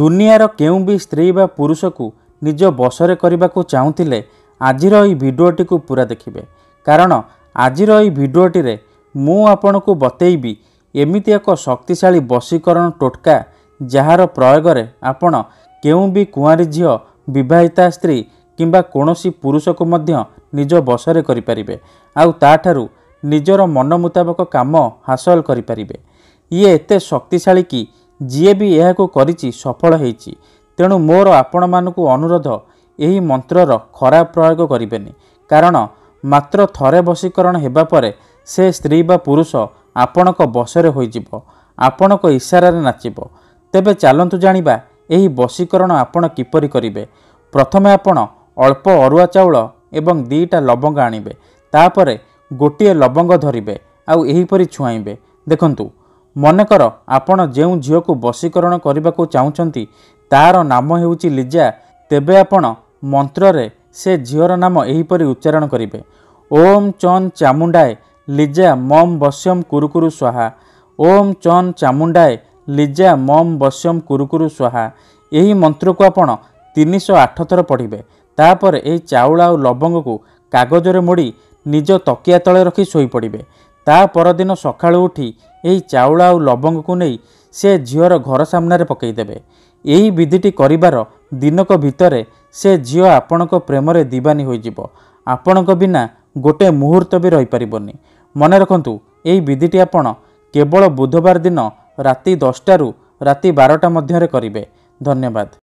ଦୁନିଆର କେଉଁ ବି ସ୍ତ୍ରୀ ବା ପୁରୁଷକୁ ନିଜ ବସରେ କରିବାକୁ ଚାହୁଁଥିଲେ ଆଜିର ଏହି ଭିଡ଼ିଓଟିକୁ ପୁରା ଦେଖିବେ କାରଣ ଆଜିର ଏହି ଭିଡ଼ିଓଟିରେ ମୁଁ ଆପଣଙ୍କୁ ବତେଇବି ଏମିତି ଏକ ଶକ୍ତିଶାଳୀ ବଶୀକରଣ ଟୋଟକା ଯାହାର ପ୍ରୟୋଗରେ ଆପଣ କେଉଁ ବି କୁଆଁରୀ ଝିଅ ବିବାହିତା ସ୍ତ୍ରୀ କିମ୍ବା କୌଣସି ପୁରୁଷକୁ ମଧ୍ୟ ନିଜ ବସରେ କରିପାରିବେ ଆଉ ତା'ଠାରୁ ନିଜର ମନ ମୁତାବକ କାମ ହାସଲ କରିପାରିବେ ଇଏ ଏତେ ଶକ୍ତିଶାଳୀ କି ଯିଏ ବି ଏହାକୁ କରିଛି ସଫଳ ହୋଇଛି ତେଣୁ ମୋର ଆପଣମାନଙ୍କୁ ଅନୁରୋଧ ଏହି ମନ୍ତ୍ରର ଖରାପ ପ୍ରୟୋଗ କରିବେନି କାରଣ ମାତ୍ର ଥରେ ବଶୀକରଣ ହେବା ପରେ ସେ ସ୍ତ୍ରୀ ବା ପୁରୁଷ ଆପଣଙ୍କ ବଶରେ ହୋଇଯିବ ଆପଣଙ୍କ ଇସାରାରେ ନାଚିବ ତେବେ ଚାଲନ୍ତୁ ଜାଣିବା ଏହି ବଶୀକରଣ ଆପଣ କିପରି କରିବେ ପ୍ରଥମେ ଆପଣ ଅଳ୍ପ ଅରୁଆ ଚାଉଳ ଏବଂ ଦୁଇଟା ଲବଙ୍ଗ ଆଣିବେ ତାପରେ ଗୋଟିଏ ଲବଙ୍ଗ ଧରିବେ ଆଉ ଏହିପରି ଛୁଆଁଇବେ ଦେଖନ୍ତୁ ମନେକର ଆପଣ ଯେଉଁ ଝିଅକୁ ବଶୀକରଣ କରିବାକୁ ଚାହୁଁଛନ୍ତି ତାହାର ନାମ ହେଉଛି ଲିଜା ତେବେ ଆପଣ ମନ୍ତ୍ରରେ ସେ ଝିଅର ନାମ ଏହିପରି ଉଚ୍ଚାରଣ କରିବେ ଓମ୍ ଚନ୍ ଚାମୁଣ୍ଡାଏ ଲିଜା ମମ୍ ବଶ୍ୟମ୍ କୁରୁକୁରୁ ସ୍ୱାହା ଓମ୍ ଚନ୍ ଚାମୁଣ୍ଡାଏ ଲିଜା ମମ୍ ବଶ୍ୟମ୍ କୁରୁକୁରୁ ସ୍ୱାହା ଏହି ମନ୍ତ୍ରକୁ ଆପଣ ତିନିଶହ ଆଠ ଥର ପଢ଼ିବେ ତାପରେ ଏହି ଚାଉଳ ଆଉ ଲବଙ୍ଗକୁ କାଗଜରେ ମୋଡ଼ି ନିଜ ତକିଆ ତଳେ ରଖି ଶୋଇପଡ଼ିବେ ତା ପରଦିନ ସକାଳୁ ଉଠି ଏହି ଚାଉଳ ଆଉ ଲବଙ୍ଗକୁ ନେଇ ସେ ଝିଅର ଘର ସାମ୍ନାରେ ପକାଇଦେବେ ଏହି ବିଧିଟି କରିବାର ଦିନକ ଭିତରେ ସେ ଝିଅ ଆପଣଙ୍କ ପ୍ରେମରେ ଦିବାନୀ ହୋଇଯିବ ଆପଣଙ୍କ ବିନା ଗୋଟିଏ ମୁହୂର୍ତ୍ତ ବି ରହିପାରିବନି ମନେ ରଖନ୍ତୁ ଏହି ବିଧିଟି ଆପଣ କେବଳ ବୁଧବାର ଦିନ ରାତି ଦଶଟାରୁ ରାତି ବାରଟା ମଧ୍ୟରେ କରିବେ ଧନ୍ୟବାଦ